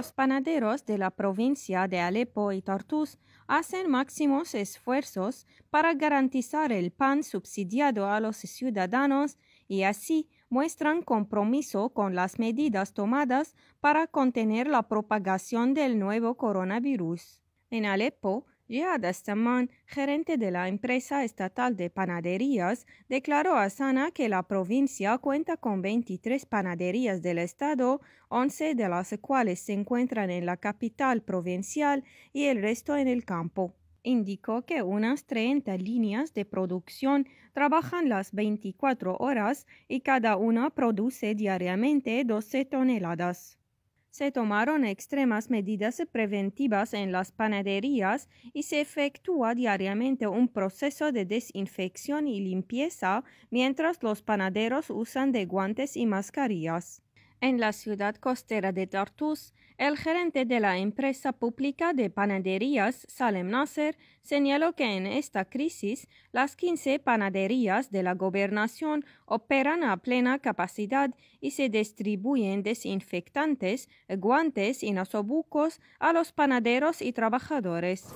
los panaderos de la provincia de Alepo y Tartus hacen máximos esfuerzos para garantizar el pan subsidiado a los ciudadanos y así muestran compromiso con las medidas tomadas para contener la propagación del nuevo coronavirus. En Alepo y Adastaman, gerente de la empresa estatal de panaderías, declaró a Sana que la provincia cuenta con 23 panaderías del estado, 11 de las cuales se encuentran en la capital provincial y el resto en el campo. Indicó que unas 30 líneas de producción trabajan las 24 horas y cada una produce diariamente 12 toneladas. Se tomaron extremas medidas preventivas en las panaderías y se efectúa diariamente un proceso de desinfección y limpieza mientras los panaderos usan de guantes y mascarillas en la ciudad costera de Tartus, el gerente de la empresa pública de panaderías Salem Nasser señaló que en esta crisis las 15 panaderías de la gobernación operan a plena capacidad y se distribuyen desinfectantes, guantes y nasobucos a los panaderos y trabajadores.